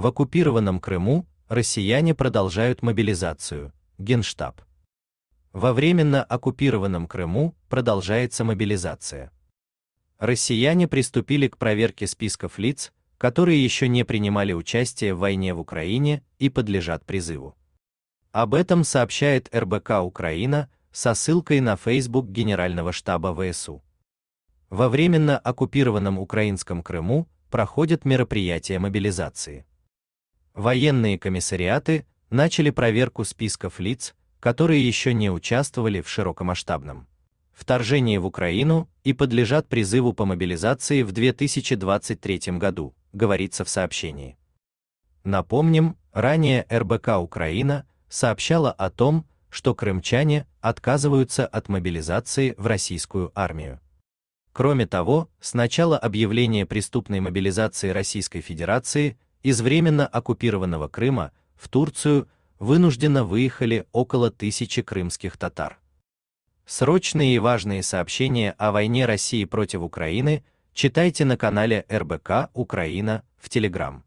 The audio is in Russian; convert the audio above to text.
В оккупированном Крыму россияне продолжают мобилизацию. Генштаб. Во временно оккупированном Крыму продолжается мобилизация. Россияне приступили к проверке списков лиц, которые еще не принимали участие в войне в Украине и подлежат призыву. Об этом сообщает РБК Украина со ссылкой на Facebook Генерального штаба ВСУ. Во временно оккупированном украинском Крыму проходят мероприятия мобилизации военные комиссариаты начали проверку списков лиц, которые еще не участвовали в широкомасштабном вторжении в Украину и подлежат призыву по мобилизации в 2023 году, говорится в сообщении. Напомним, ранее РБК Украина сообщала о том, что крымчане отказываются от мобилизации в российскую армию. Кроме того, с начала объявления преступной мобилизации Российской Федерации из временно оккупированного Крыма в Турцию вынужденно выехали около тысячи крымских татар. Срочные и важные сообщения о войне России против Украины читайте на канале РБК Украина в Телеграм.